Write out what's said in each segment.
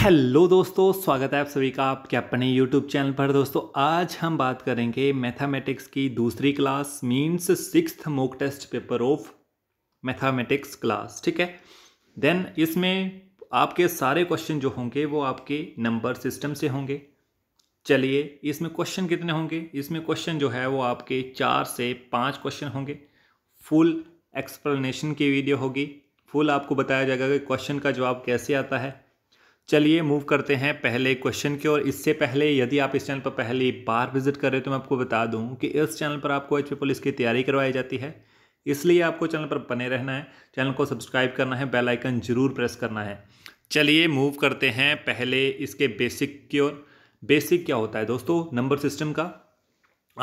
hello दोस्तों स्वागत है आप सभी का आपके अपने यूट्यूब चैनल पर दोस्तों आज हम बात करेंगे मैथमेटिक्स की दूसरी class means sixth mock test paper of mathematics class ठीक है देन इसमें आपके सारे क्वेश्चन जो होंगे वो आपके नंबर सिस्टम से होंगे चलिए इसमें क्वेश्चन कितने होंगे इसमें क्वेश्चन जो है वो आपके चार से पाँच क्वेश्चन होंगे फुल एक्सप्लेनेशन की वीडियो होगी फुल आपको बताया जाएगा कि क्वेश्चन का जवाब कैसे आता है चलिए मूव करते हैं पहले क्वेश्चन के और इससे पहले यदि आप इस चैनल पर पहली बार विजिट कर रहे हो तो मैं आपको बता दूं कि इस चैनल पर आपको एच पुलिस की तैयारी करवाई जाती है इसलिए आपको चैनल पर बने रहना है चैनल को सब्सक्राइब करना है बेल आइकन जरूर प्रेस करना है चलिए मूव करते हैं पहले इसके बेसिक की ओर बेसिक क्या होता है दोस्तों नंबर सिस्टम का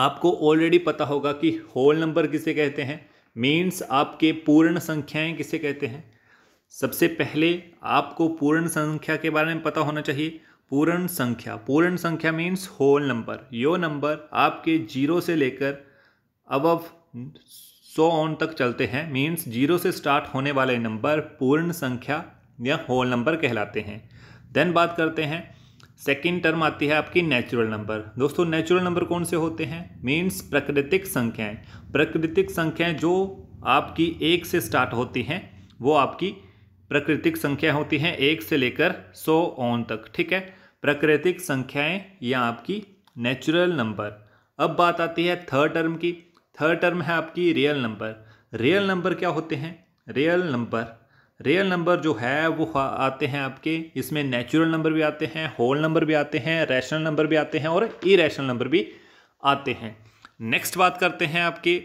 आपको ऑलरेडी पता होगा कि होल नंबर किसे कहते हैं मीन्स आपके पूर्ण संख्याएँ किसे कहते हैं सबसे पहले आपको पूर्ण संख्या के बारे में पता होना चाहिए पूर्ण संख्या पूर्ण संख्या मीन्स होल नंबर यो नंबर आपके जीरो से लेकर अब सौ ऑन तक चलते हैं मीन्स जीरो से स्टार्ट होने वाले नंबर पूर्ण संख्या या होल नंबर कहलाते हैं देन बात करते हैं सेकेंड टर्म आती है आपकी नेचुरल नंबर दोस्तों नेचुरल नंबर कौन से होते हैं मीन्स प्राकृतिक संख्याएं प्राकृतिक संख्याएं जो आपकी एक से स्टार्ट होती हैं वो आपकी प्राकृतिक संख्या होती हैं एक से लेकर सौ ओन तक ठीक है प्राकृतिक संख्याएं या आपकी नेचुरल नंबर अब बात आती है थर्ड टर्म की थर्ड टर्म है आपकी रियल नंबर रियल नंबर क्या होते हैं रियल नंबर रियल नंबर जो है वो आते हैं आपके इसमें नेचुरल नंबर भी आते हैं होल नंबर भी आते हैं रैशनल नंबर भी आते हैं और इरेशनल नंबर भी आते हैं नेक्स्ट बात करते हैं आपके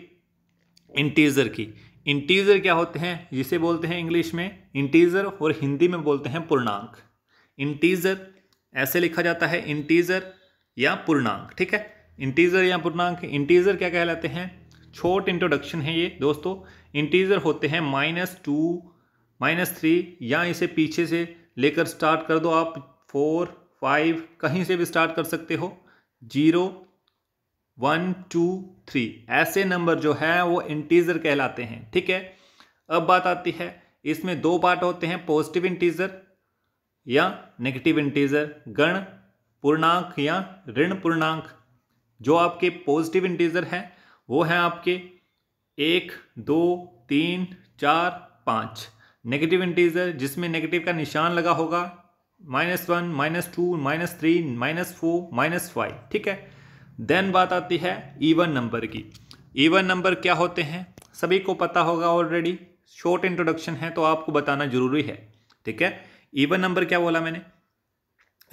इंटीजर की इंटीजर क्या होते हैं जिसे बोलते हैं इंग्लिश में इंटीजर और हिंदी में बोलते हैं पूर्णांक इंटीजर ऐसे लिखा जाता है इंटीजर या पूर्णांक ठीक है इंटीजर या पूर्णांक इंटीजर क्या कहलाते हैं छोट इंट्रोडक्शन है ये दोस्तों इंटीजर होते हैं माइनस टू माइनस थ्री या इसे पीछे से लेकर स्टार्ट कर दो आप फोर फाइव कहीं से भी स्टार्ट कर सकते हो जीरो वन टू थ्री ऐसे नंबर जो है वो इंटीजर कहलाते हैं ठीक है अब बात आती है इसमें दो पार्ट होते हैं पॉजिटिव इंटीजर या नेगेटिव इंटीजर गण पूर्णांक या ऋण पूर्णांक जो आपके पॉजिटिव इंटीजर हैं वो हैं आपके एक दो तीन चार पाँच नेगेटिव इंटीजर जिसमें नेगेटिव का निशान लगा होगा minus one minus two minus three minus four minus five ठीक है देन बात आती है इवन नंबर की इवन नंबर क्या होते हैं सभी को पता होगा ऑलरेडी शॉर्ट इंट्रोडक्शन है तो आपको बताना जरूरी है ठीक है इवन नंबर क्या बोला मैंने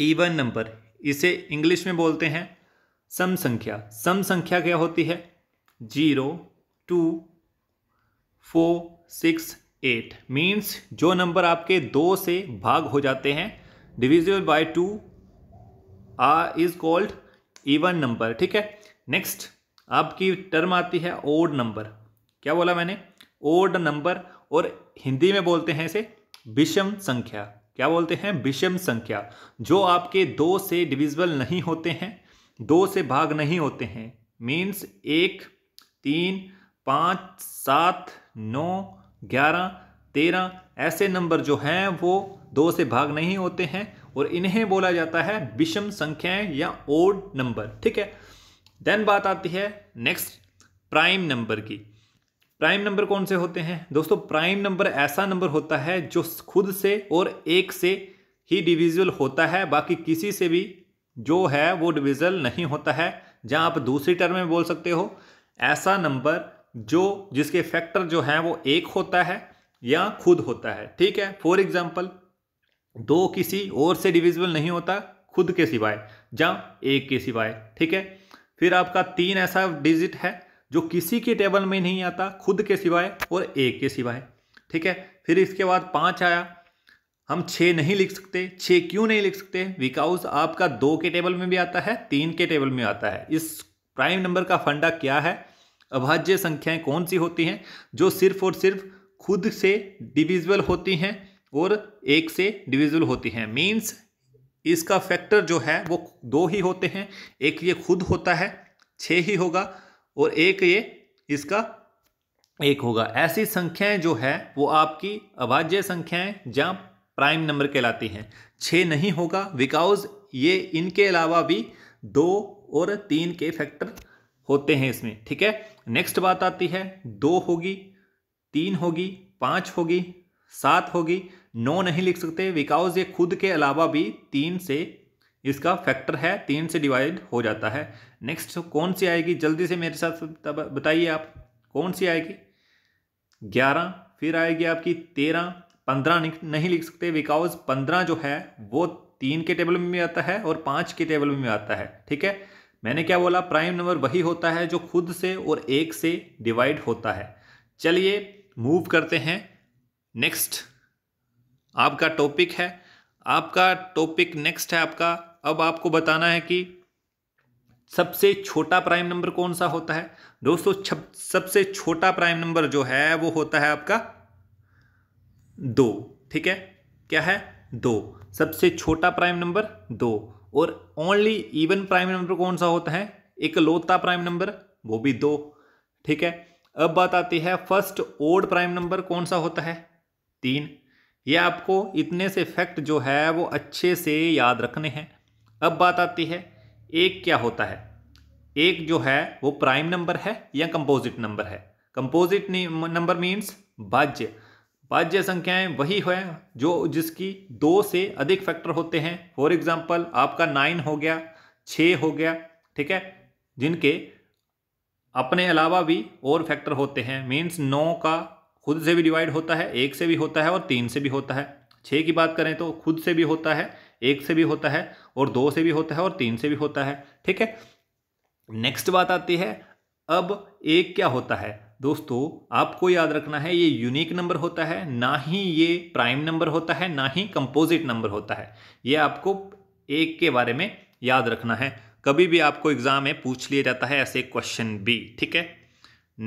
इवन नंबर इसे इंग्लिश में बोलते हैं सम संख्या सम संख्या क्या होती है zero two four six eight means जो नंबर आपके दो से भाग हो जाते हैं divisible by two uh is called even e number ठीक है नेक्स्ट आपकी टर्म आती है ओड नंबर क्या बोला मैंने ओड नंबर और हिंदी में बोलते हैं इसे विषम संख्या क्या बोलते हैं विषम संख्या जो आपके दो से डिविजिबल नहीं होते हैं दो से भाग नहीं होते हैं मीन्स एक तीन पाँच सात नौ ग्यारह तेरह ऐसे नंबर जो हैं वो दो से भाग नहीं होते हैं और इन्हें बोला जाता है विषम संख्याएं या ओड नंबर ठीक है देन बात आती है नेक्स्ट प्राइम नंबर की प्राइम नंबर कौन से होते हैं दोस्तों प्राइम नंबर ऐसा नंबर होता है जो खुद से और एक से ही डिविजल होता है बाकी किसी से भी जो है वो डिविजल नहीं होता है जहां आप दूसरी टर्म में बोल सकते हो ऐसा नंबर जो जिसके फैक्टर जो हैं वो एक होता है या खुद होता है ठीक है फॉर एग्जाम्पल दो किसी और से डिविजिबल नहीं होता खुद के सिवाय या एक के सिवाय ठीक है फिर आपका तीन ऐसा डिजिट है जो किसी के टेबल में नहीं आता खुद के सिवाय और एक के सिवाय ठीक है फिर इसके बाद पाँच आया हम छः नहीं लिख सकते छः क्यों नहीं लिख सकते बिकॉज आपका दो के टेबल में भी आता है तीन के टेबल में आता है इस प्राइम नंबर का फंडा क्या है अभाज्य संख्याएं कौन सी होती हैं जो सिर्फ और सिर्फ खुद से डिविजिबल होती हैं और एक से डिविजिबल होती हैं मीन्स इसका फैक्टर जो है वो दो ही होते हैं एक ये खुद होता है छः ही होगा और एक ये इसका एक होगा ऐसी संख्याएं जो है वो आपकी अभाज्य संख्याएं जहाँ प्राइम नंबर कहलाती हैं छः नहीं होगा बिकॉज ये इनके अलावा भी दो और तीन के फैक्टर होते हैं इसमें ठीक है नेक्स्ट बात आती है दो होगी तीन होगी पाँच होगी सात होगी नो नहीं लिख सकते बिकॉज ये खुद के अलावा भी तीन से इसका फैक्टर है तीन से डिवाइड हो जाता है नेक्स्ट कौन सी आएगी जल्दी से मेरे साथ बताइए आप कौन सी आएगी ग्यारह फिर आएगी आपकी तेरह पंद्रह नहीं लिख सकते बिकॉज पंद्रह जो है वो तीन के टेबल में भी आता है और पाँच के टेबल में भी आता है ठीक है मैंने क्या बोला प्राइम नंबर वही होता है जो खुद से और एक से डिवाइड होता है चलिए मूव करते हैं नेक्स्ट आपका टॉपिक है आपका टॉपिक नेक्स्ट है आपका अब आपको बताना है कि सबसे छोटा प्राइम नंबर कौन सा होता है दोस्तों सबसे छोटा प्राइम नंबर जो है वो होता है आपका दो ठीक है क्या है दो सबसे छोटा प्राइम नंबर दो और ओनली इवन प्राइम नंबर कौन सा होता है एक लोता प्राइम नंबर वो भी दो ठीक है अब बात आती है फर्स्ट ओड प्राइम नंबर कौन सा होता है तीन ये आपको इतने से फैक्ट जो है वो अच्छे से याद रखने हैं अब बात आती है एक क्या होता है एक जो है वो प्राइम नंबर है या कंपोजिट नंबर है कंपोजिट नंबर मीन्स भाज्य बाज्य संख्याएं वही है जो जिसकी दो से अधिक फैक्टर होते हैं फॉर एग्जाम्पल आपका नाइन हो गया छ हो गया ठीक है जिनके अपने अलावा भी और फैक्टर होते हैं मीन्स नौ का खुद से भी डिवाइड होता है एक से भी होता है और तीन से भी होता है छः की बात करें तो खुद से भी होता है एक से भी होता है और दो से भी होता है और तीन से भी होता है ठीक है नेक्स्ट बात आती है अब एक क्या होता है दोस्तों आपको याद रखना है ये यूनिक नंबर होता है ना ही ये प्राइम नंबर होता है ना ही कंपोजिट नंबर होता है ये आपको एक के बारे में याद रखना है कभी भी आपको एग्जाम में पूछ लिया जाता है ऐसे क्वेश्चन भी ठीक है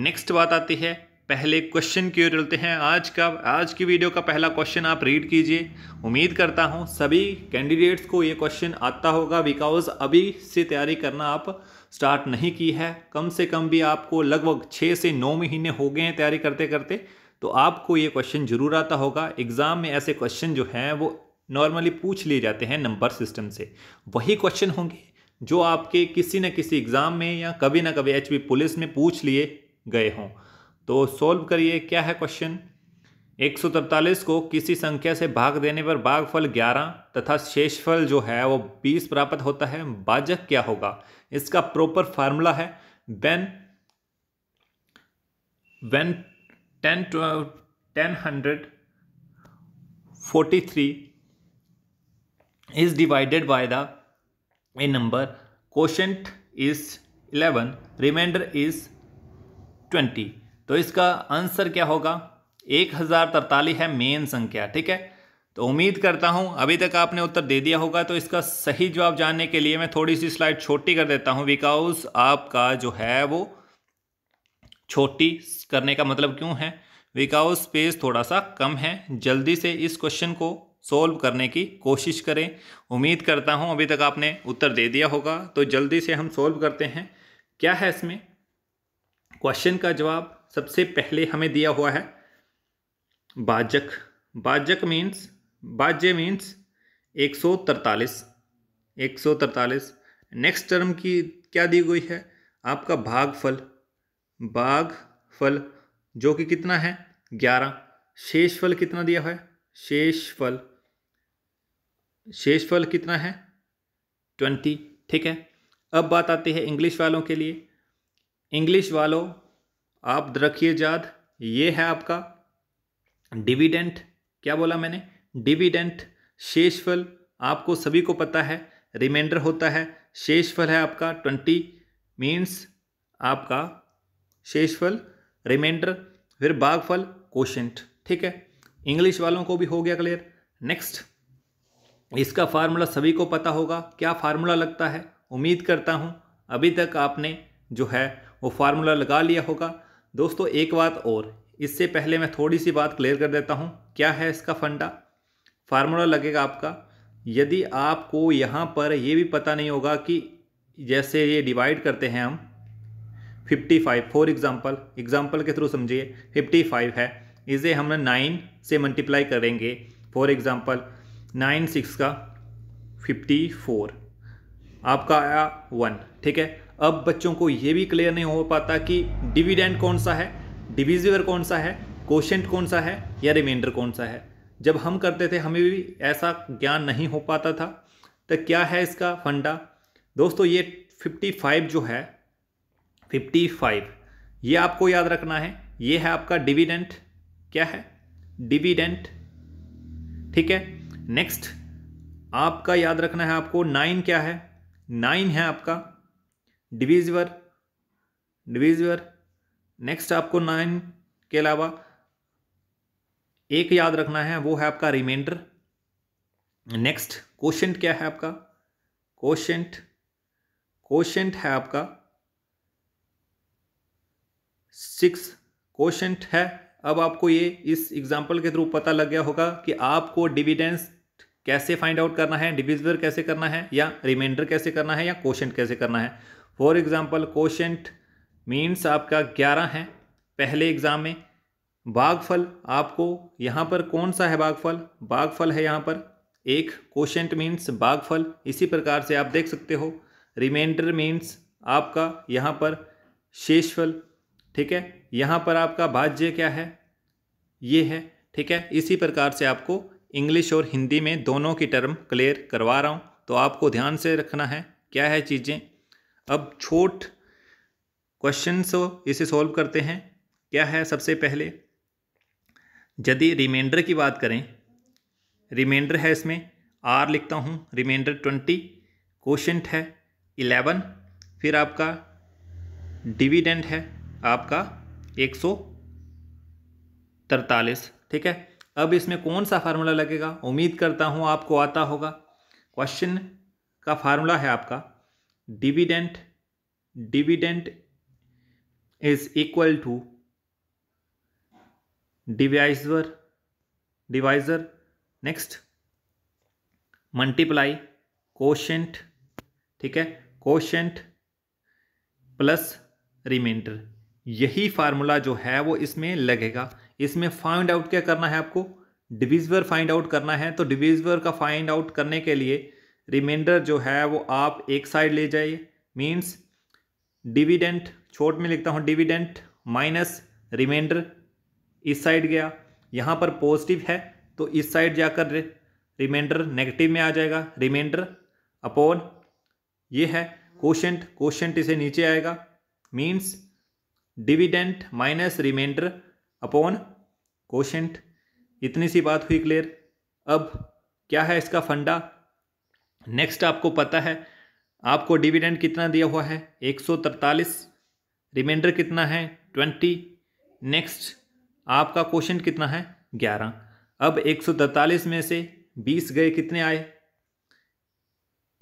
नेक्स्ट बात आती है पहले क्वेश्चन की ओर चलते हैं आज का आज की वीडियो का पहला क्वेश्चन आप रीड कीजिए उम्मीद करता हूँ सभी कैंडिडेट्स को ये क्वेश्चन आता होगा बिकॉज अभी से तैयारी करना आप स्टार्ट नहीं की है कम से कम भी आपको लगभग छः से नौ महीने हो गए हैं तैयारी करते करते तो आपको ये क्वेश्चन जरूर आता होगा एग्ज़ाम में ऐसे क्वेश्चन जो हैं वो नॉर्मली पूछ लिए जाते हैं नंबर सिस्टम से वही क्वेश्चन होंगे जो आपके किसी न किसी एग्ज़ाम में या कभी ना कभी एच पुलिस में पूछ लिए गए हों तो सॉल्व करिए क्या है क्वेश्चन एक सौ को किसी संख्या से भाग देने पर भागफल ग्यारह तथा शेषफल जो है वो बीस प्राप्त होता है बाजक क्या होगा इसका प्रॉपर फार्मूला है when when ten ten hundred forty three is divided by the a number question is eleven reminder is twenty तो इसका आंसर क्या होगा एक हज़ार तरतालीस है मेन संख्या ठीक है तो उम्मीद करता हूँ अभी तक आपने उत्तर दे दिया होगा तो इसका सही जवाब जानने के लिए मैं थोड़ी सी स्लाइड छोटी कर देता हूँ बिकॉज आपका जो है वो छोटी करने का मतलब क्यों है बिकॉज स्पेस थोड़ा सा कम है जल्दी से इस क्वेश्चन को सोल्व करने की कोशिश करें उम्मीद करता हूँ अभी तक आपने उत्तर दे दिया होगा तो जल्दी से हम सोल्व करते हैं क्या है इसमें क्वेश्चन का जवाब सबसे पहले हमें दिया हुआ है बाजक बाजक मीन्स बाज्य मीन्स एक सौ तरतालीस एक सौ तरतालीस नेक्स्ट टर्म की क्या दी गई है आपका भागफल भाग फल जो कि कितना है ग्यारह शेष फल कितना दिया हुआ है शेष फल शेष फल कितना है ट्वेंटी ठीक है अब बात आती है इंग्लिश वालों के लिए इंग्लिश वालों आप रखिए जाद ये है आपका डिविडेंट क्या बोला मैंने डिविडेंट शेष फल आपको सभी को पता है रिमाइंडर होता है शेषफल है आपका ट्वेंटी मीन्स आपका शेषफल रिमाइंडर फिर बागफल कोशेंट ठीक है इंग्लिश वालों को भी हो गया क्लियर नेक्स्ट इसका फार्मूला सभी को पता होगा क्या फार्मूला लगता है उम्मीद करता हूँ अभी तक आपने जो है वो फार्मूला लगा लिया होगा दोस्तों एक बात और इससे पहले मैं थोड़ी सी बात क्लियर कर देता हूँ क्या है इसका फंडा फार्मूला लगेगा आपका यदि आपको यहाँ पर ये भी पता नहीं होगा कि जैसे ये डिवाइड करते हैं हम 55 फॉर एग्जाम्पल एग्जाम्पल के थ्रू समझिए 55 है इसे हमने नाइन से मल्टीप्लाई करेंगे फॉर एग्जाम्पल नाइन सिक्स का 54 आपका आया वन ठीक है अब बच्चों को ये भी क्लियर नहीं हो पाता कि डिविडेंड कौन सा है डिविजिवर कौन सा है क्वेश्चन कौन सा है या रिमाइंडर कौन सा है जब हम करते थे हमें भी ऐसा ज्ञान नहीं हो पाता था तो क्या है इसका फंडा दोस्तों ये 55 जो है 55 ये आपको याद रखना है ये है आपका डिविडेंट क्या है डिविडेंट ठीक है नेक्स्ट आपका याद रखना है आपको नाइन क्या है नाइन है आपका डिवीजर डिवीजर नेक्स्ट आपको नाइन के अलावा एक याद रखना है वो है आपका रिमाइंडर नेक्स्ट क्वेश्चन क्या है आपका क्वेश्चन क्वेश्चन है आपका सिक्स क्वेश्चन है अब आपको ये इस एग्जाम्पल के थ्रू पता लग गया होगा कि आपको डिविडेंस कैसे फाइंड आउट करना है डिविजर कैसे करना है या रिमाइंडर कैसे करना है या क्वेश्चन कैसे करना है फॉर एग्ज़ाम्पल कोशेंट मीन्स आपका ग्यारह है पहले एग्ज़ाम में बागफल आपको यहाँ पर कौन सा है बागफल बागफल है यहाँ पर एक कोशेंट मीन्स बागफल इसी प्रकार से आप देख सकते हो रिमाइंडर मीन्स आपका यहाँ पर शेषफल ठीक है यहाँ पर आपका भाज्य क्या है ये है ठीक है इसी प्रकार से आपको इंग्लिश और हिंदी में दोनों की टर्म क्लियर करवा रहा हूँ तो आपको ध्यान से रखना है क्या है चीज़ें अब छोट क्वेश्चन तो इसे सॉल्व करते हैं क्या है सबसे पहले यदि रिमाइंडर की बात करें रिमाइंडर है इसमें आर लिखता हूँ रिमाइंडर ट्वेंटी क्वेश्चन है इलेवन फिर आपका डिविडेंड है आपका एक सौ तरतालीस ठीक है अब इसमें कौन सा फार्मूला लगेगा उम्मीद करता हूँ आपको आता होगा क्वेश्चन का फार्मूला है आपका dividend dividend is equal to divisor divisor next multiply quotient ठीक है कोशेंट प्लस रिमाइंडर यही फार्मूला जो है वो इसमें लगेगा इसमें फाइंड आउट क्या करना है आपको डिविजर फाइंड आउट करना है तो डिविजर का फाइंड आउट करने के लिए रिमाइंडर जो है वो आप एक साइड ले जाइए मीन्स डिविडेंट छोट में लिखता हूँ डिविडेंट माइनस रिमाइंडर इस साइड गया यहाँ पर पॉजिटिव है तो इस साइड जाकर रिमाइंडर नेगेटिव में आ जाएगा रिमाइंडर अपॉन ये है कोशेंट कोशेंट इसे नीचे आएगा means dividend minus reminder upon quotient इतनी सी बात हुई क्लियर अब क्या है इसका फंडा नेक्स्ट आपको पता है आपको डिविडेंड कितना दिया हुआ है एक सौ तरतालीस रिमाइंडर कितना है ट्वेंटी नेक्स्ट आपका क्वेश्चन कितना है ग्यारह अब एक सौ तरतालीस में से बीस गए कितने आए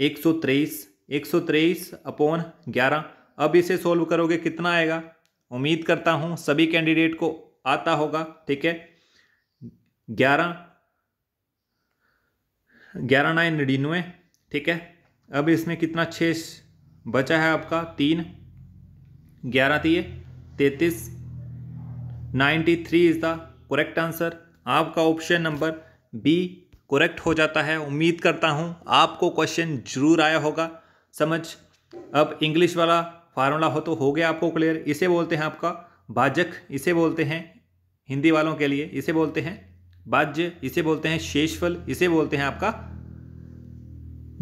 एक सौ तेईस एक सौ तेईस अपॉन ग्यारह अब इसे सोल्व करोगे कितना आएगा उम्मीद करता हूँ सभी कैंडिडेट को आता होगा ठीक है ग्यारह ग्यारह नाइन नड़िनवे ठीक है अब इसमें कितना छः बचा है आपका तीन ग्यारह थी तो तैतीस ninety three is the correct answer आपका ऑप्शन नंबर बी करेक्ट हो जाता है उम्मीद करता हूँ आपको क्वेश्चन जरूर आया होगा समझ अब इंग्लिश वाला फार्मूला हो तो हो गया आपको क्लियर इसे बोलते हैं आपका भाजक इसे बोलते हैं हिंदी वालों के लिए इसे बोलते हैं बाज्य इसे बोलते हैं शेषफल इसे बोलते हैं आपका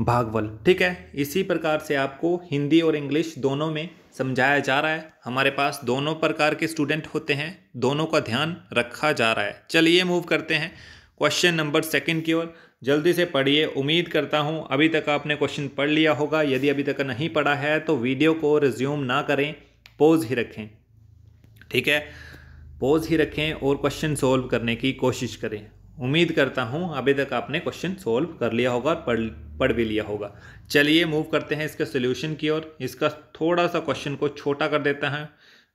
भागवल ठीक है इसी प्रकार से आपको हिंदी और इंग्लिश दोनों में समझाया जा रहा है हमारे पास दोनों प्रकार के स्टूडेंट होते हैं दोनों का ध्यान रखा जा रहा है चलिए मूव करते हैं क्वेश्चन नंबर सेकंड की ओर जल्दी से पढ़िए उम्मीद करता हूँ अभी तक आपने क्वेश्चन पढ़ लिया होगा यदि अभी तक नहीं पढ़ा है तो वीडियो को रिज्यूम ना करें पोज ही रखें ठीक है पोज ही रखें और क्वेश्चन सोल्व करने की कोशिश करें उम्मीद करता हूँ अभी तक आपने क्वेश्चन सोल्व कर लिया होगा और पढ़ पढ़ भी लिया होगा चलिए मूव करते हैं इसके सोल्यूशन की ओर इसका थोड़ा सा क्वेश्चन को छोटा कर देता है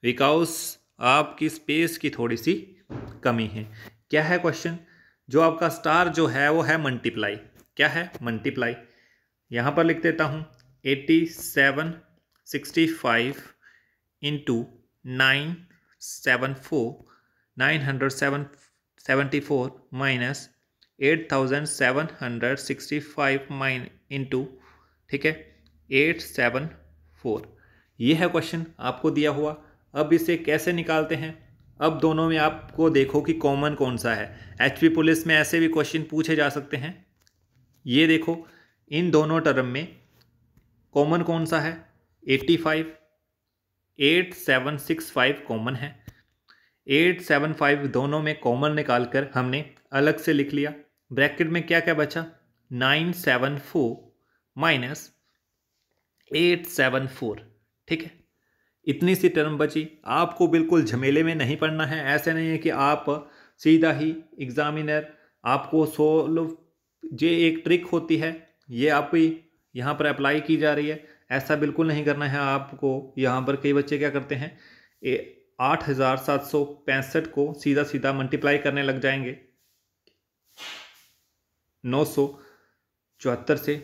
बिकॉज आपकी स्पेस की थोड़ी सी कमी है क्या है क्वेश्चन जो आपका स्टार जो है वो है मल्टीप्लाई क्या है मल्टीप्लाई यहाँ पर लिख देता हूँ eighty seven sixty five into nine seven four nine hundred seven seventy four minus eight thousand seven hundred sixty five minus two ठीक है एट सेवन फोर ये है क्वेश्चन आपको दिया हुआ अब इसे कैसे निकालते हैं अब दोनों में आपको देखो कि कॉमन कौन सा है एचपी पुलिस में ऐसे भी क्वेश्चन पूछे जा सकते हैं ये देखो इन दोनों टर्म में कॉमन कौन सा है eighty five eight seven six five common है एट सेवन फाइव दोनों में कॉमन निकाल कर हमने अलग से लिख लिया ब्रैकेट में क्या क्या बचा nine seven four minus eight seven four ठीक है इतनी सी टर्म बची आपको बिल्कुल झमेले में नहीं पड़ना है ऐसे नहीं है कि आप सीधा ही एग्ज़ामिनर आपको सोलो ये एक ट्रिक होती है ये आप ही यहाँ पर अप्लाई की जा रही है ऐसा बिल्कुल नहीं करना है आपको यहाँ पर कई बच्चे क्या करते हैं आठ हज़ार सात सौ पैंसठ को सीधा सीधा मल्टीप्लाई करने लग जाएंगे नौ सौ चौहत्तर से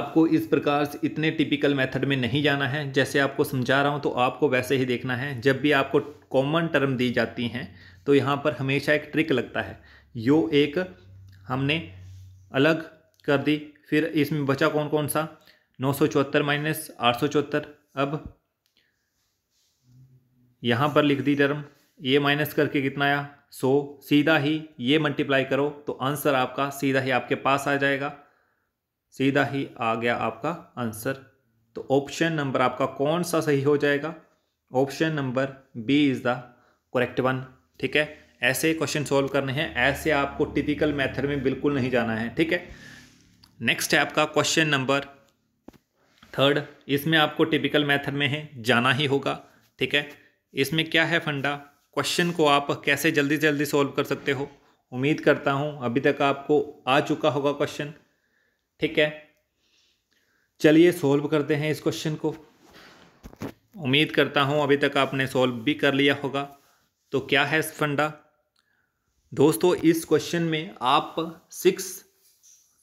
आपको इस प्रकार से इतने टिपिकल मेथड में नहीं जाना है जैसे आपको समझा रहा हूँ तो आपको वैसे ही देखना है जब भी आपको कॉमन टर्म दी जाती हैं तो यहाँ पर हमेशा एक ट्रिक लगता है यो एक हमने अलग कर दी फिर इसमें बचा कौन कौन सा नौ सौ चौहत्तर माइनस आठ सौ चौहत्तर अब यहाँ पर लिख दी टर्म ये माइनस करके कितना आया सो सीधा ही ये मल्टीप्लाई करो तो आंसर आपका सीधा ही आपके पास आ जाएगा सीधा ही आ गया आपका आंसर तो ऑप्शन नंबर आपका कौन सा सही हो जाएगा option number B is the correct one ठीक है ऐसे क्वेश्चन सॉल्व करने हैं ऐसे आपको टिपिकल मेथड में बिल्कुल नहीं जाना है ठीक है नेक्स्ट है आपका क्वेश्चन नंबर थर्ड इसमें आपको टिपिकल मेथड में है जाना ही होगा ठीक है इसमें क्या है फंडा क्वेश्चन को आप कैसे जल्दी जल्दी सॉल्व कर सकते हो उम्मीद करता हूँ अभी तक आपको आ चुका होगा क्वेश्चन ठीक है चलिए सॉल्व करते हैं इस क्वेश्चन को उम्मीद करता हूँ अभी तक आपने सॉल्व भी कर लिया होगा तो क्या है फंडा दोस्तों इस क्वेश्चन में आप सिक्स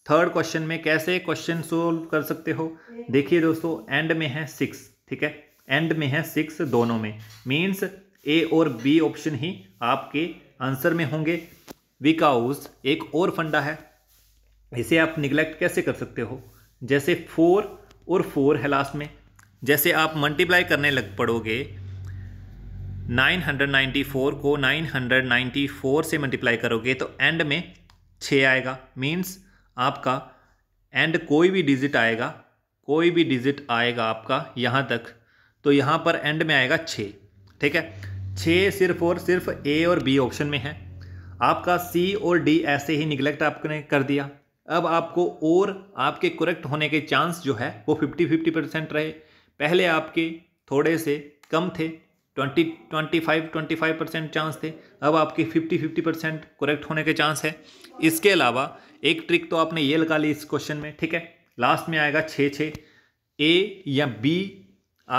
थर्ड क्वेश्चन में कैसे क्वेश्चन सोल्व कर सकते हो देखिए दोस्तों एंड में है सिक्स ठीक है एंड में है सिक्स दोनों में मीन्स ए और बी ऑप्शन ही आपके आंसर में होंगे विकाउस एक और फंडा है इसे आप निगलेक्ट कैसे कर सकते हो जैसे फोर और फोर है लास्ट में जैसे आप मल्टीप्लाई करने लग पड़ोगे 994 को 994 से मल्टीप्लाई करोगे तो एंड में छः आएगा मीन्स आपका एंड कोई भी डिजिट आएगा कोई भी डिजिट आएगा आपका यहाँ तक तो यहाँ पर एंड में आएगा छः ठीक है छः सिर्फ और सिर्फ ए और बी ऑप्शन में है आपका सी और डी ऐसे ही निगलेक्ट आपने कर दिया अब आपको और आपके करेक्ट होने के चांस जो है वो फिफ्टी फिफ्टी परसेंट रहे पहले आपके थोड़े से कम थे twenty twenty five twenty five percent chance थे अब आपके फिफ्टी फिफ्टी परसेंट करेक्ट होने के चांस है इसके अलावा एक ट्रिक तो आपने ये लगा ली इस क्वेश्चन में ठीक है लास्ट में आएगा छः छः ए या बी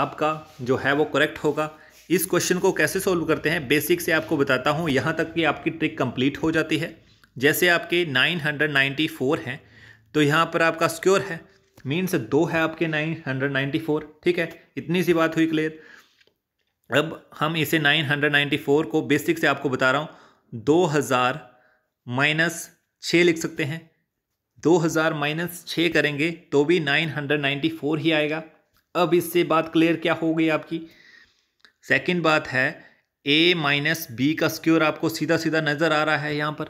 आपका जो है वो करेक्ट होगा इस क्वेश्चन को कैसे सॉल्व करते हैं बेसिक से आपको बताता हूँ यहाँ तक कि आपकी ट्रिक कंप्लीट हो जाती है जैसे आपके 994 हैं तो यहाँ पर आपका स्क्योर है मीन्स दो है आपके 994 ठीक है इतनी सी बात हुई क्लियर अब हम इसे 994 को बेसिक से आपको बता रहा हूँ 2000 माइनस छः लिख सकते हैं 2000 माइनस छः करेंगे तो भी 994 ही आएगा अब इससे बात क्लियर क्या हो गई आपकी सेकंड बात है ए माइनस बी का स्क्योर आपको सीधा सीधा नज़र आ रहा है यहाँ पर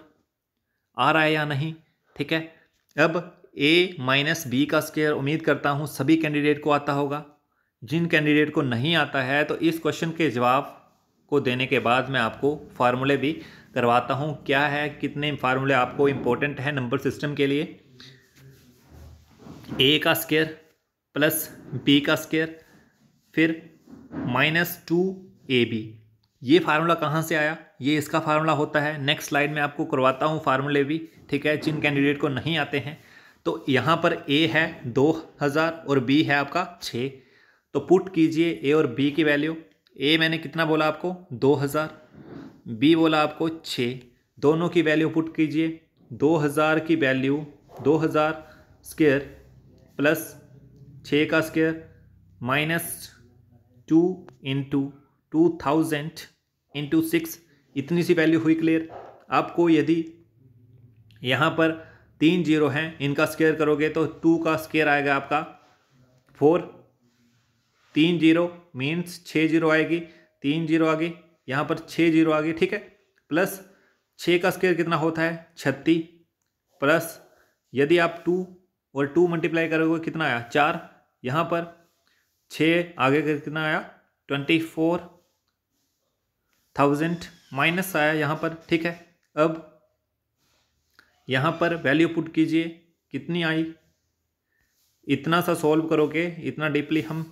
आ रहा है या नहीं ठीक है अब ए माइनस बी का स्क्योर उम्मीद करता हूँ सभी कैंडिडेट को आता होगा जिन कैंडिडेट को नहीं आता है तो इस क्वेश्चन के जवाब को देने के बाद मैं आपको फार्मूले भी करवाता हूँ क्या है कितने फार्मूले आपको इम्पोर्टेंट है नंबर सिस्टम के लिए ए का स्केयर प्लस बी का स्केयर फिर माइनस टू ए बी ये फार्मूला कहाँ से आया ये इसका फार्मूला होता है नेक्स्ट स्लाइड में आपको करवाता हूँ फार्मूले भी ठीक है जिन कैंडिडेट को नहीं आते हैं तो यहाँ पर ए है दो हज़ार और बी है आपका छः तो पुट कीजिए ए और बी की वैल्यू ए मैंने कितना बोला आपको दो हज़ार बी बोला आपको छः दोनों की वैल्यू पुट कीजिए दो हज़ार की वैल्यू दो हज़ार स्केयर प्लस छः का square minus two into two thousand into six इतनी सी वैल्यू हुई क्लियर आपको यदि यहाँ पर तीन जीरो हैं इनका स्केयर करोगे तो टू का स्केयर आएगा आपका फोर तीन जीरो मीन्स छः जीरो आएगी तीन जीरो आ गई यहाँ पर छः जीरो आ गई ठीक है प्लस छः का स्केयर कितना होता है छत्तीस प्लस यदि आप टू और टू मल्टीप्लाई करोगे कितना आया चार यहाँ पर छः आगे कर कितना आया ट्वेंटी फोर थाउजेंड माइनस आया यहाँ पर ठीक है अब यहाँ पर वैल्यू पुट कीजिए कितनी आई इतना सा सॉल्व करोगे इतना डीपली हम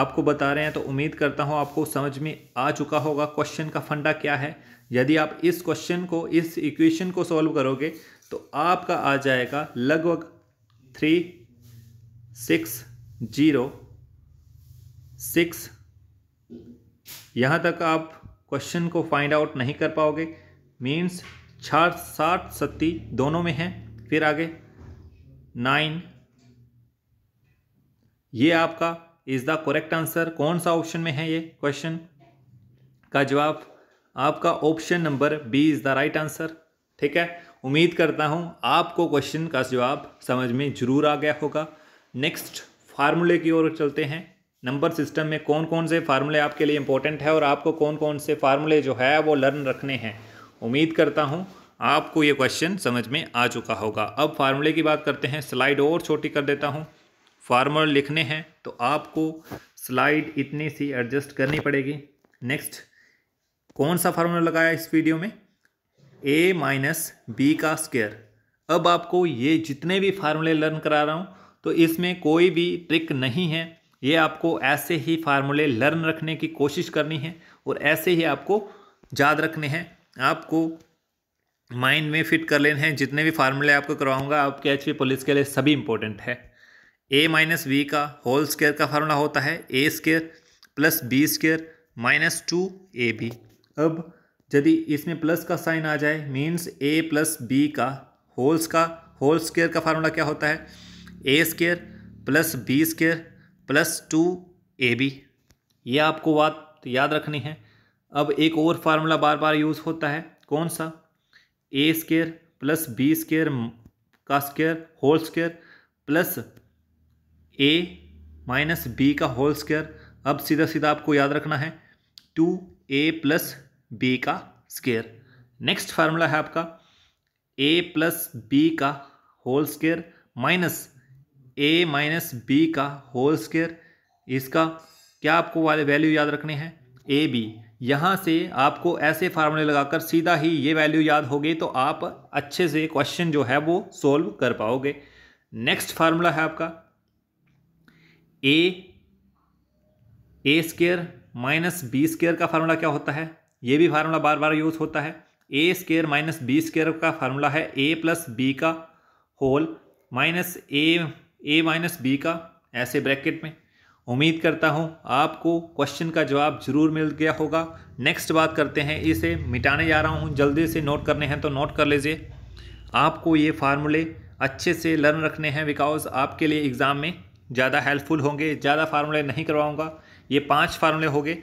आपको बता रहे हैं तो उम्मीद करता हूँ आपको समझ में आ चुका होगा क्वेश्चन का फंडा क्या है यदि आप इस क्वेश्चन को इस इक्वेशन को सॉल्व करोगे तो आपका आ जाएगा लगभग थ्री सिक्स जीरो सिक्स यहाँ तक आप क्वेश्चन को फाइंड आउट नहीं कर पाओगे मीन्स छाठ साठ सत्ती दोनों में है फिर आगे नाइन ये आपका इज़ द करेक्ट आंसर कौन सा ऑप्शन में है ये क्वेश्चन का जवाब आपका option number B is the right answer ठीक है उम्मीद करता हूँ आपको क्वेश्चन का जवाब समझ में ज़रूर आ गया होगा नेक्स्ट फार्मूले की ओर चलते हैं नंबर सिस्टम में कौन कौन से फार्मूले आपके लिए इंपॉर्टेंट है और आपको कौन कौन से फार्मूले जो है वो लर्न रखने हैं उम्मीद करता हूँ आपको ये क्वेश्चन समझ में आ चुका होगा अब फार्मूले की बात करते हैं स्लाइड और छोटी कर देता हूँ फार्मूले लिखने हैं तो आपको स्लाइड इतनी सी एडजस्ट करनी पड़ेगी नेक्स्ट कौन सा फार्मूला लगाया इस वीडियो में ए माइनस बी का स्क्वेयर अब आपको ये जितने भी फार्मूले लर्न करा रहा हूँ तो इसमें कोई भी ट्रिक नहीं है ये आपको ऐसे ही फार्मूले लर्न रखने की कोशिश करनी है और ऐसे ही आपको याद रखने हैं आपको माइंड में फिट कर लेने हैं जितने भी फार्मूले आपको करवाऊंगा आपके एच पुलिस के लिए सभी इंपॉर्टेंट है ए माइनस वी का होल स्केयर का फार्मूला होता है ए square plus B square minus two A B अब यदि इसमें प्लस का साइन आ जाए मीन्स ए प्लस बी का होल्स का होल स्केयर का फार्मूला क्या होता है ए square plus B square plus two A B ये आपको बात याद रखनी है अब एक और फार्मूला बार बार यूज़ होता है कौन सा A square plus B square का square whole square plus A minus B का होल स्केयर अब सीधा सीधा आपको याद रखना है टू ए प्लस बी का स्केयर नेक्स्ट फार्मूला है आपका ए प्लस बी का whole square minus A minus B का होल स्केयर इसका क्या आपको वाले वैल्यू याद रखने हैं ए बी यहाँ से आपको ऐसे फार्मूले लगाकर सीधा ही ये वैल्यू याद होगी तो आप अच्छे से क्वेश्चन जो है वो सोल्व कर पाओगे नेक्स्ट फार्मूला है आपका A A square minus B square का फार्मूला क्या होता है ये भी फार्मूला बार बार यूज़ होता है ए स्केयर माइनस बी स्केयर का फार्मूला है ए प्लस बी का whole minus A A minus B का ऐसे ब्रैकेट में उम्मीद करता हूँ आपको क्वेश्चन का जवाब जरूर मिल गया होगा नेक्स्ट बात करते हैं इसे मिटाने जा रहा हूँ जल्दी से नोट करने हैं तो नोट कर लीजिए आपको ये फार्मूले अच्छे से लर्न रखने हैं बिकॉज आपके लिए एग्ज़ाम में ज़्यादा हेल्पफुल होंगे ज़्यादा फार्मूले नहीं करवाऊँगा ये पाँच फार्मूले हो गए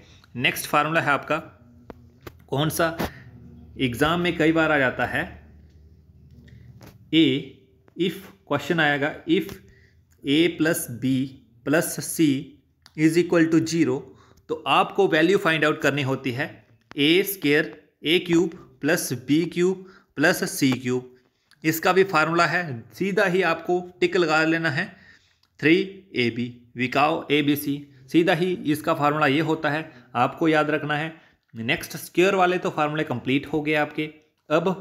नेक्स्ट फार्मूला है आपका कौन सा एग्ज़ाम में कई बार आ जाता है ए इफ़ क्वेश्चन आएगा if A plus B plus C is equal to zero तो आपको वैल्यू फाइंड आउट करनी होती है ए square A cube plus B cube plus C cube इसका भी फार्मूला है सीधा ही आपको टिक लगा लेना है थ्री ए बी विकाओ ए बी सी सीधा ही इसका फार्मूला ये होता है आपको याद रखना है नेक्स्ट स्क्योर वाले तो फार्मूले कंप्लीट हो गए आपके अब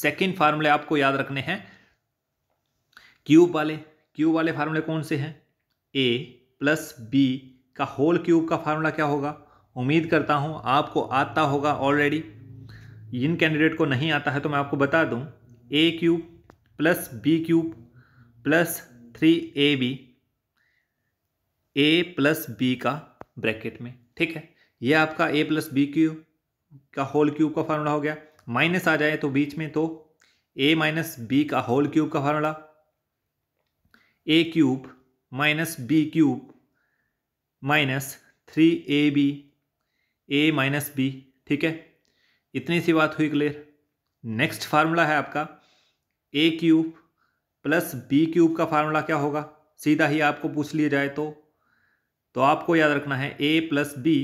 सेकंड फार्मूले आपको याद रखने हैं क्यूब वाले क्यूब वाले फार्मूले कौन से हैं ए प्लस बी का होल क्यूब का फार्मूला क्या होगा उम्मीद करता हूँ आपको आता होगा ऑलरेडी इन कैंडिडेट को नहीं आता है तो मैं आपको बता दूँ A cube plus B cube plus three A B A plus B का ब्रैकेट में ठीक है ये आपका ए प्लस बी क्यूब का होल क्यूब का फार्मूला हो गया माइनस आ जाए तो बीच में तो ए माइनस बी का होल क्यूब का formula A cube minus B cube minus three A B A minus B ठीक है इतनी सी बात हुई क्लियर नेक्स्ट फार्मूला है आपका A cube plus B cube का फार्मूला क्या होगा सीधा ही आपको पूछ लिया जाए तो तो आपको याद रखना है A plus B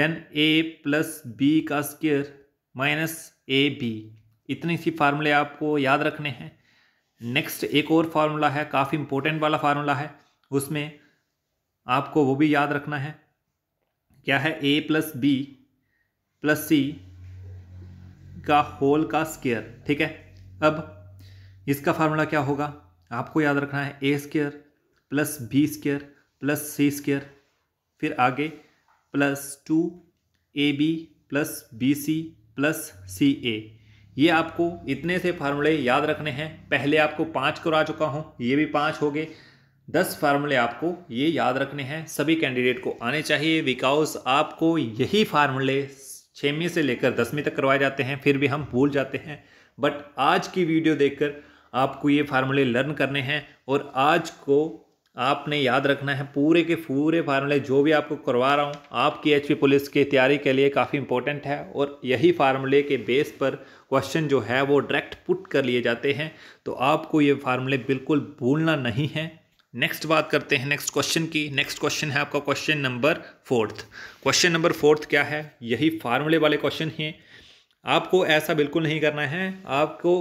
then A plus B का स्क्र माइनस ए बी इतनी सी फार्मूले आपको याद रखने हैं नेक्स्ट एक और फार्मूला है काफ़ी इंपॉर्टेंट वाला फार्मूला है उसमें आपको वो भी याद रखना है क्या है A plus B plus C का होल का स्केयर ठीक है अब इसका फार्मूला क्या होगा आपको याद रखना है ए square plus B square plus C square फिर आगे plus two A B plus B C plus C A ये आपको इतने से फार्मूले याद रखने हैं पहले आपको पाँच करा चुका हूँ ये भी पाँच हो गए दस फार्मूले आपको ये याद रखने हैं सभी कैंडिडेट को आने चाहिए बिकॉज आपको यही फार्मूले छवीं से लेकर दसवीं तक करवाए जाते हैं फिर भी हम भूल जाते हैं बट आज की वीडियो देखकर आपको ये फार्मूले लर्न करने हैं और आज को आपने याद रखना है पूरे के पूरे फार्मूले जो भी आपको करवा रहा हूँ आपकी एच पुलिस की तैयारी के लिए काफ़ी इंपॉर्टेंट है और यही फार्मूले के बेस पर क्वेश्चन जो है वो डायरेक्ट पुट कर लिए जाते हैं तो आपको ये फार्मूले बिल्कुल भूलना नहीं है नेक्स्ट बात करते हैं नेक्स्ट क्वेश्चन की नेक्स्ट क्वेश्चन है आपका question number fourth question number fourth क्या है यही फार्मूले वाले क्वेश्चन हैं आपको ऐसा बिल्कुल नहीं करना है आपको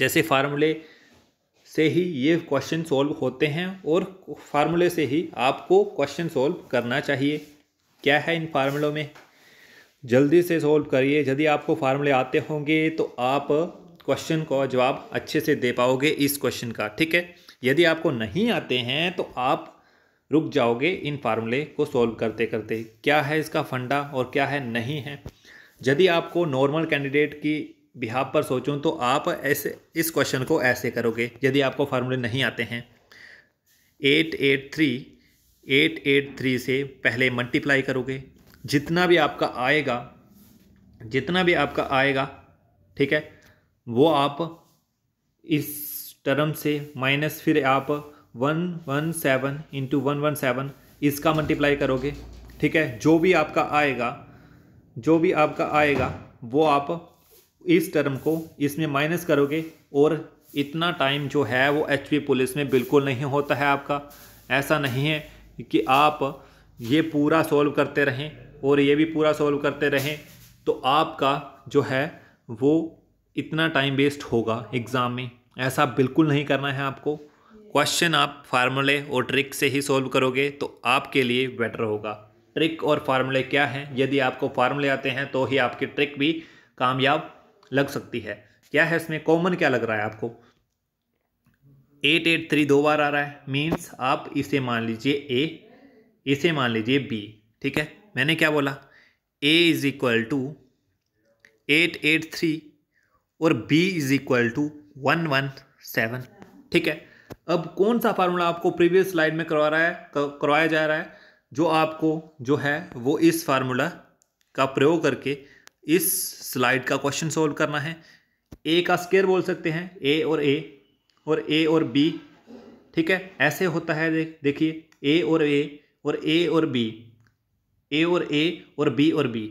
जैसे फार्मूले से ही ये क्वेश्चन सॉल्व होते हैं और फार्मूले से ही आपको क्वेश्चन सॉल्व करना चाहिए क्या है इन फार्मूलों में जल्दी से सॉल्व करिए यदि आपको फार्मूले आते होंगे तो आप क्वेश्चन का जवाब अच्छे से दे पाओगे इस क्वेश्चन का ठीक है यदि आपको नहीं आते हैं तो आप रुक जाओगे इन फार्मूले को सॉल्व करते करते क्या है इसका फंडा और क्या है नहीं है यदि आपको नॉर्मल कैंडिडेट की बिहाब पर सोचूं तो आप ऐसे इस क्वेश्चन को ऐसे करोगे यदि आपको फार्मूले नहीं आते हैं eight eight three eight eight three से पहले मल्टीप्लाई करोगे जितना भी आपका आएगा जितना भी आपका आएगा ठीक है वो आप इस टर्म से माइनस फिर आप one one seven into one one seven इसका मल्टीप्लाई करोगे ठीक है जो भी आपका आएगा जो भी आपका आएगा वो आप इस टर्म को इसमें माइनस करोगे और इतना टाइम जो है वो एच पुलिस में बिल्कुल नहीं होता है आपका ऐसा नहीं है कि आप ये पूरा सॉल्व करते रहें और ये भी पूरा सॉल्व करते रहें तो आपका जो है वो इतना टाइम वेस्ट होगा एग्ज़ाम में ऐसा बिल्कुल नहीं करना है आपको क्वेश्चन आप फार्मूले और ट्रिक से ही सॉल्व करोगे तो आपके लिए बेटर होगा ट्रिक और फार्मूले क्या हैं यदि आपको फार्मूले आते हैं तो ही आपकी ट्रिक भी कामयाब लग सकती है क्या है इसमें कॉमन क्या लग रहा है आपको एट एट थ्री दो बार आ रहा है मीन्स आप इसे मान लीजिए ए इसे मान लीजिए बी ठीक है मैंने क्या बोला A is equal to eight eight three और B is equal to one one seven ठीक है अब कौन सा फार्मूला आपको प्रीवियस स्लाइड में करवा रहा है करवाया जा रहा है जो आपको जो है वो इस फार्मूला का प्रयोग करके इस स्लाइड का क्वेश्चन सोल्व करना है ए का स्केयर बोल सकते हैं ए और ए और ए और बी ठीक है ऐसे होता है देख देखिए ए और ए और ए और बी ए और ए और बी और बी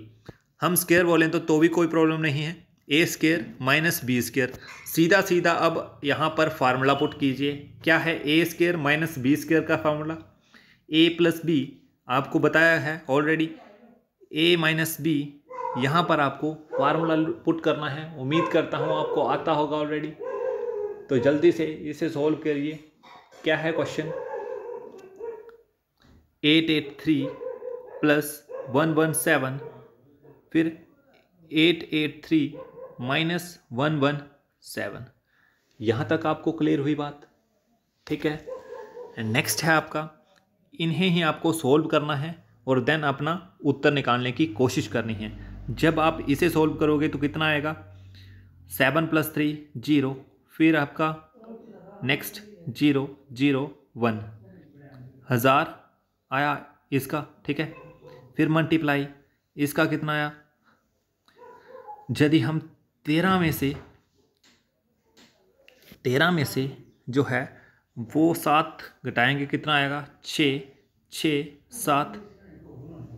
हम स्केयर बोलें तो तो भी कोई प्रॉब्लम नहीं है ए स्केयर माइनस बी स्केयर सीधा सीधा अब यहाँ पर फार्मूला पुट कीजिए क्या है ए स्केयर माइनस बी स्केयर का फार्मूला ए प्लस बी आपको बताया है ऑलरेडी ए माइनस बी यहाँ पर आपको फार्मूला पुट करना है उम्मीद करता हूँ आपको आता होगा ऑलरेडी तो जल्दी से इसे सॉल्व करिए क्या है question eight eight three plus one one seven फिर eight eight three minus one one seven यहाँ तक आपको क्लियर हुई बात ठीक है एंड नेक्स्ट है आपका इन्हें ही आपको सॉल्व करना है और देन अपना उत्तर निकालने की कोशिश करनी है जब आप इसे सोल्व करोगे तो कितना आएगा सेवन प्लस थ्री जीरो फिर आपका नेक्स्ट जीरो जीरो वन हज़ार आया इसका ठीक है फिर मल्टीप्लाई इसका कितना आया यदि हम तेरह में से तेरह में से जो है वो सात घटाएंगे कितना आएगा छः छः सात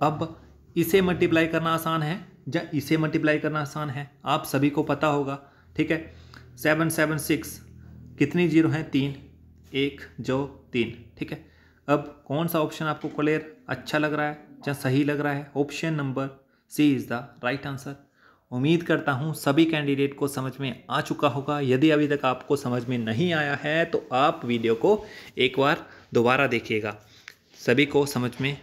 अब इसे मल्टीप्लाई करना आसान है या इसे मल्टीप्लाई करना आसान है आप सभी को पता होगा ठीक है सेवन सेवन सिक्स कितनी जीरो हैं तीन एक जो तीन ठीक है अब कौन सा ऑप्शन आपको क्लियर अच्छा लग रहा है या सही लग रहा है option number C is the right answer उम्मीद करता हूँ सभी कैंडिडेट को समझ में आ चुका होगा यदि अभी तक आपको समझ में नहीं आया है तो आप वीडियो को एक बार दोबारा देखिएगा सभी को समझ में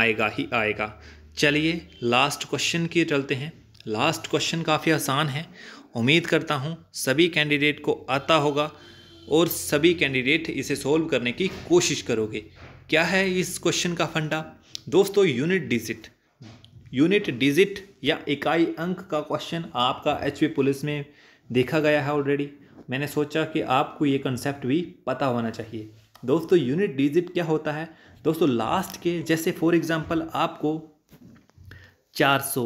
आएगा ही आएगा चलिए लास्ट क्वेश्चन की चलते हैं लास्ट क्वेश्चन काफ़ी आसान है उम्मीद करता हूँ सभी कैंडिडेट को आता होगा और सभी कैंडिडेट इसे सोल्व करने की कोशिश करोगे क्या है इस क्वेश्चन का फंडा दोस्तों यूनिट डिजिट यूनिट डिजिट या इकाई अंक का क्वेश्चन आपका एच पुलिस में देखा गया है ऑलरेडी मैंने सोचा कि आपको ये कंसेप्ट भी पता होना चाहिए दोस्तों यूनिट डिजिट क्या होता है दोस्तों लास्ट के जैसे फॉर एग्जांपल आपको चार सौ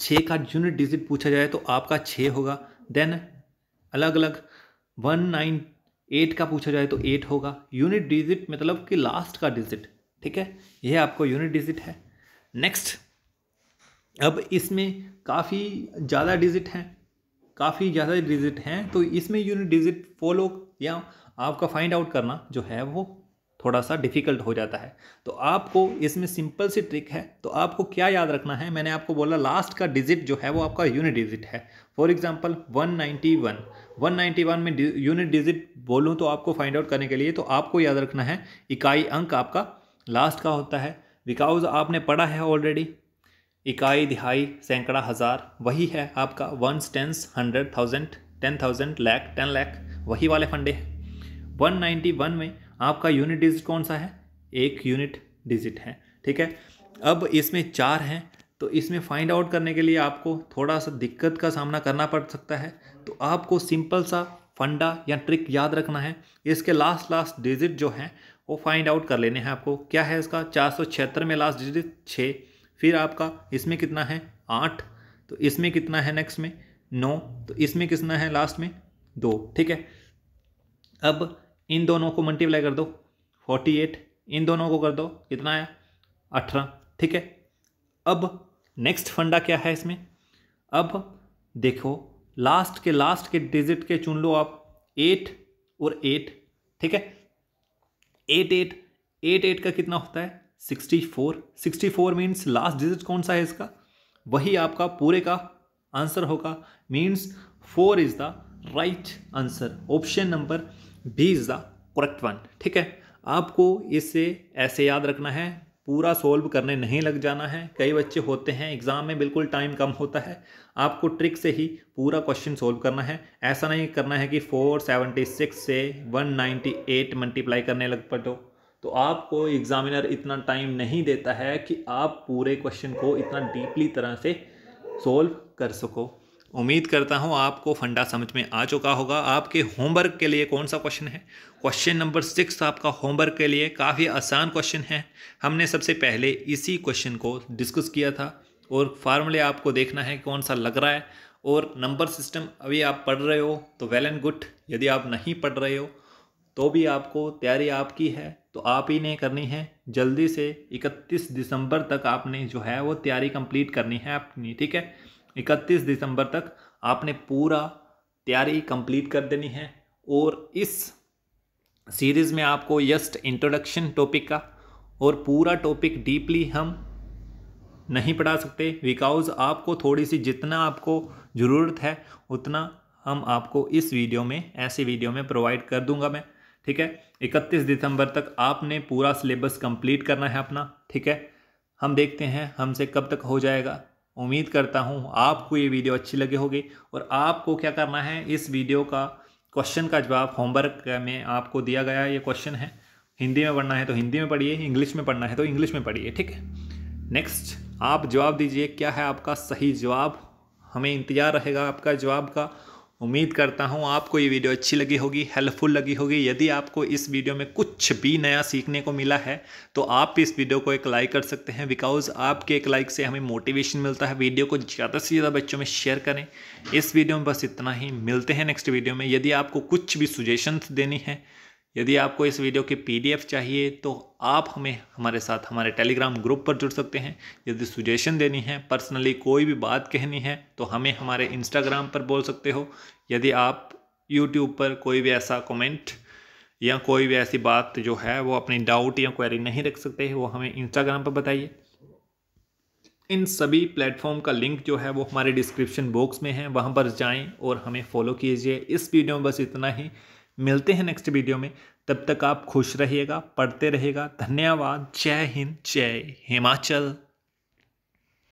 छः का यूनिट डिजिट पूछा जाए तो आपका छः होगा देन अलग अलग वन नाइन एट का पूछा जाए तो एट होगा यूनिट डिजिट मतलब कि लास्ट का डिजिट ठीक है यह आपको यूनिट डिजिट है नेक्स्ट अब इसमें काफ़ी ज़्यादा डिजिट हैं काफ़ी ज़्यादा डिजिट हैं तो इसमें यूनिट डिजिट फॉलो या आपका फाइंड आउट करना जो है वो थोड़ा सा डिफ़िकल्ट हो जाता है तो आपको इसमें सिंपल सी ट्रिक है तो आपको क्या याद रखना है मैंने आपको बोला लास्ट का डिजिट जो है वो आपका यूनिट डिजिट है फॉर एग्जाम्पल 191 191 में यूनिट डिजिट बोलूँ तो आपको फाइंड आउट करने के लिए तो आपको याद रखना है इकाई अंक आपका लास्ट का होता है बिकॉज आपने पढ़ा है ऑलरेडी इकाई दिहाई सैकड़ा हज़ार वही है आपका ones tens hundred thousand ten thousand lakh ten lakh वही वाले फंडे हैं 191 में आपका यूनिट डिजिट कौन सा है एक यूनिट डिजिट है ठीक है अब इसमें चार हैं तो इसमें फाइंड आउट करने के लिए आपको थोड़ा सा दिक्कत का सामना करना पड़ सकता है तो आपको सिंपल सा फंडा या ट्रिक याद रखना है इसके लास्ट लास्ट डिजिट जो हैं वो फाइंड आउट कर लेने हैं आपको क्या है इसका चार में लास्ट डिजिट छः फिर आपका इसमें कितना है आठ तो इसमें कितना है नेक्स्ट में नौ तो इसमें कितना है लास्ट में दो ठीक है अब इन दोनों को मल्टीप्लाई कर दो फोर्टी एट इन दोनों को कर दो कितना आया अठारह ठीक है अब नेक्स्ट फंडा क्या है इसमें अब देखो लास्ट के लास्ट के डिजिट के चुन लो आप एट और एट ठीक है एट एट एट एट का कितना होता है sixty four sixty four means last digit कौन सा है इसका वही आपका पूरे का आंसर होगा means four is the right answer option number B is the correct one ठीक है आपको इसे ऐसे याद रखना है पूरा सोल्व करने नहीं लग जाना है कई बच्चे होते हैं एग्ज़ाम में बिल्कुल टाइम कम होता है आपको ट्रिक से ही पूरा क्वेश्चन सोल्व करना है ऐसा नहीं करना है कि 476 से 198 मल्टीप्लाई करने लग पड़ो तो आपको एग्ज़ामिनर इतना टाइम नहीं देता है कि आप पूरे क्वेश्चन को इतना डीपली तरह से सोल्व कर सको उम्मीद करता हूँ आपको फंडा समझ में आ चुका होगा आपके होमवर्क के लिए कौन सा क्वेश्चन है क्वेश्चन नंबर सिक्स आपका होमवर्क के लिए काफ़ी आसान क्वेश्चन है हमने सबसे पहले इसी क्वेश्चन को डिस्कस किया था और फार्मूले आपको देखना है कौन सा लग रहा है और नंबर सिस्टम अभी आप पढ़ रहे हो तो वेल एंड गुड यदि आप नहीं पढ़ रहे हो तो भी आपको तैयारी आपकी है तो आप ही ने करनी है जल्दी से 31 दिसंबर तक आपने जो है वो तैयारी कंप्लीट करनी है अपनी ठीक है इकतीस दिसंबर तक आपने पूरा तैयारी कंप्लीट कर देनी है और इस सीरीज़ में आपको जस्ट इंट्रोडक्शन टॉपिक का और पूरा टॉपिक डीपली हम नहीं पढ़ा सकते बिकॉज आपको थोड़ी सी जितना आपको ज़रूरत है उतना हम आपको इस वीडियो में ऐसी वीडियो में प्रोवाइड कर दूंगा मैं ठीक है 31 दिसंबर तक आपने पूरा सिलेबस कंप्लीट करना है अपना ठीक है हम देखते हैं हमसे कब तक हो जाएगा उम्मीद करता हूँ आपको ये वीडियो अच्छी लगी होगी और आपको क्या करना है इस वीडियो का क्वेश्चन का जवाब होमवर्क में आपको दिया गया ये क्वेश्चन है हिंदी में पढ़ना है तो हिंदी में पढ़िए इंग्लिश में पढ़ना है तो इंग्लिश में पढ़िए ठीक है नेक्स्ट आप जवाब दीजिए क्या है आपका सही जवाब हमें इंतज़ार रहेगा आपका जवाब का उम्मीद करता हूँ आपको ये वीडियो अच्छी लगी होगी हेल्पफुल लगी होगी यदि आपको इस वीडियो में कुछ भी नया सीखने को मिला है तो आप इस वीडियो को एक लाइक कर सकते हैं बिकॉज आपके एक लाइक से हमें मोटिवेशन मिलता है वीडियो को ज़्यादा से ज़्यादा बच्चों में शेयर करें इस वीडियो में बस इतना ही मिलते हैं नेक्स्ट वीडियो में यदि आपको कुछ भी सुजेशन देनी है यदि आपको इस वीडियो की पीडीएफ चाहिए तो आप हमें हमारे साथ हमारे टेलीग्राम ग्रुप पर जुड़ सकते हैं यदि सुजेशन देनी है पर्सनली कोई भी बात कहनी है तो हमें हमारे इंस्टाग्राम पर बोल सकते हो यदि आप यूट्यूब पर कोई भी ऐसा कमेंट या कोई भी ऐसी बात जो है वो अपनी डाउट या क्वेरी नहीं रख सकते वो हमें इंस्टाग्राम पर बताइए इन सभी प्लेटफॉर्म का लिंक जो है वो हमारे डिस्क्रिप्शन बॉक्स में है वहाँ पर जाएँ और हमें फॉलो कीजिए इस वीडियो में बस इतना ही मिलते हैं नेक्स्ट वीडियो में तब तक आप खुश रहिएगा पढ़ते रहिएगा धन्यवाद जय हिंद जय हिमाचल